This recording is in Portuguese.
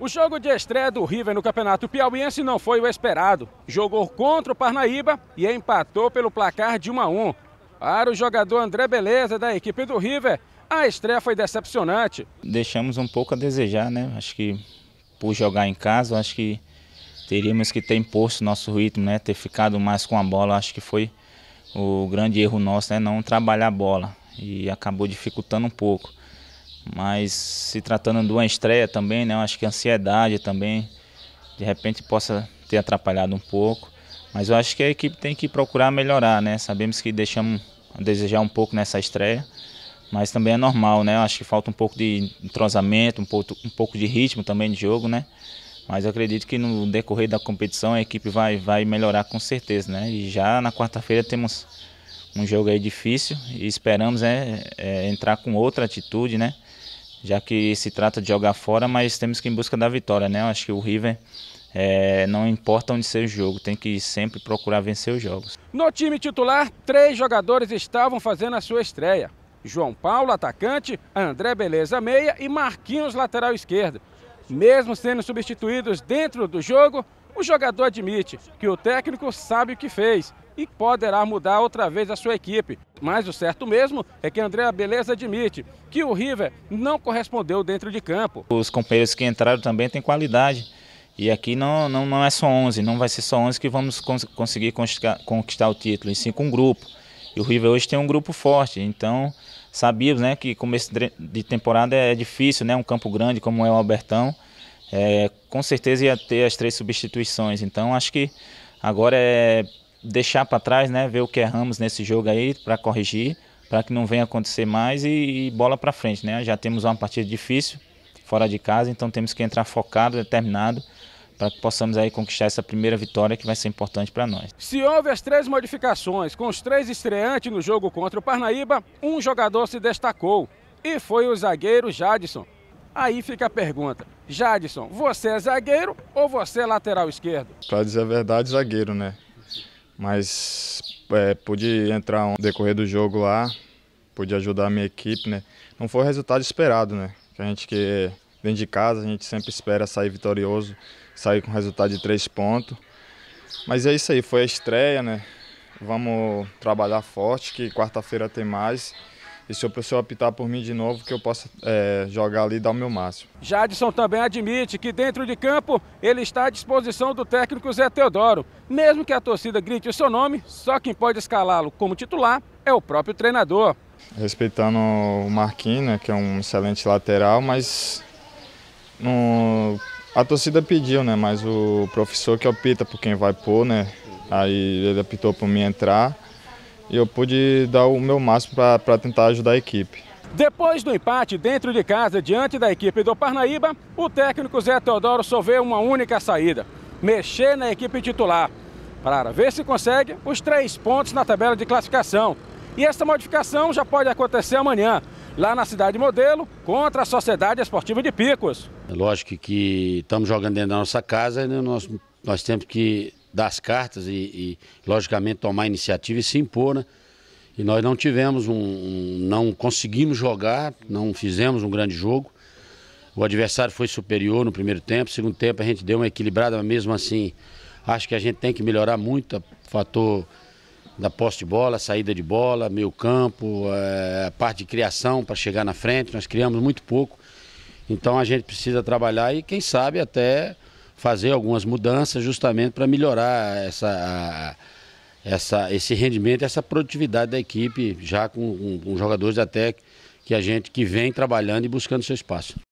O jogo de estreia do River no Campeonato Piauiense não foi o esperado. Jogou contra o Parnaíba e empatou pelo placar de 1 a 1. Para o jogador André Beleza da equipe do River, a estreia foi decepcionante. Deixamos um pouco a desejar, né? Acho que por jogar em casa, acho que teríamos que ter imposto nosso ritmo, né? Ter ficado mais com a bola, acho que foi o grande erro nosso, né? Não trabalhar a bola e acabou dificultando um pouco. Mas se tratando de uma estreia também, né? acho que a ansiedade também, de repente, possa ter atrapalhado um pouco. Mas eu acho que a equipe tem que procurar melhorar, né? Sabemos que deixamos a desejar um pouco nessa estreia, mas também é normal, né? Eu acho que falta um pouco de entrosamento, um pouco, um pouco de ritmo também de jogo, né? Mas eu acredito que no decorrer da competição a equipe vai, vai melhorar com certeza, né? E já na quarta-feira temos um jogo aí difícil e esperamos né, é, entrar com outra atitude, né? já que se trata de jogar fora, mas temos que ir em busca da vitória, né? Eu acho que o River é, não importa onde seja o jogo, tem que sempre procurar vencer os jogos. No time titular, três jogadores estavam fazendo a sua estreia. João Paulo, atacante, André Beleza, meia e Marquinhos, lateral esquerdo. Mesmo sendo substituídos dentro do jogo, o jogador admite que o técnico sabe o que fez e poderá mudar outra vez a sua equipe. Mas o certo mesmo é que André Beleza admite que o River não correspondeu dentro de campo. Os companheiros que entraram também têm qualidade. E aqui não, não, não é só 11, não vai ser só 11 que vamos cons conseguir conquistar, conquistar o título, e sim com um grupo. E o River hoje tem um grupo forte, então sabíamos né, que começo de temporada é difícil, né, um campo grande como é o Albertão é, com certeza ia ter as três substituições. Então acho que agora é deixar para trás, né, ver o que erramos nesse jogo aí para corrigir, para que não venha acontecer mais e, e bola para frente, né? Já temos uma partida difícil fora de casa, então temos que entrar focado, determinado para que possamos aí conquistar essa primeira vitória que vai ser importante para nós. Se houve as três modificações com os três estreantes no jogo contra o Parnaíba, um jogador se destacou e foi o zagueiro Jadson. Aí fica a pergunta: Jadson, você é zagueiro ou você é lateral esquerdo? Para dizer a verdade, zagueiro, né? Mas é, pude entrar no decorrer do jogo lá, pude ajudar a minha equipe, né? Não foi o resultado esperado, né? Que a gente que vem de casa, a gente sempre espera sair vitorioso, sair com resultado de três pontos. Mas é isso aí, foi a estreia, né? Vamos trabalhar forte, que quarta-feira tem mais. E se o professor optar por mim de novo, que eu possa é, jogar ali e dar o meu máximo. Jadson também admite que dentro de campo ele está à disposição do técnico Zé Teodoro. Mesmo que a torcida grite o seu nome, só quem pode escalá-lo como titular é o próprio treinador. Respeitando o Marquinhos, né, que é um excelente lateral, mas no... a torcida pediu, né, mas o professor que opta por quem vai pôr, né, aí ele optou por mim entrar e eu pude dar o meu máximo para tentar ajudar a equipe. Depois do empate dentro de casa, diante da equipe do Parnaíba, o técnico Zé Teodoro só vê uma única saída: mexer na equipe titular. Para ver se consegue os três pontos na tabela de classificação. E essa modificação já pode acontecer amanhã, lá na Cidade Modelo, contra a Sociedade Esportiva de Picos. É lógico que estamos jogando dentro da nossa casa, nós, nós temos que dar as cartas e, e logicamente, tomar iniciativa e se impor, né? E nós não tivemos um, um, não conseguimos jogar, não fizemos um grande jogo. O adversário foi superior no primeiro tempo, segundo tempo a gente deu uma equilibrada, mas mesmo assim, acho que a gente tem que melhorar muito o fator da posse de bola, saída de bola, meio campo, eh, a parte de criação para chegar na frente, nós criamos muito pouco. Então a gente precisa trabalhar e quem sabe até fazer algumas mudanças justamente para melhorar essa, essa, esse rendimento, essa produtividade da equipe, já com, com, com jogadores até que a gente que vem trabalhando e buscando seu espaço.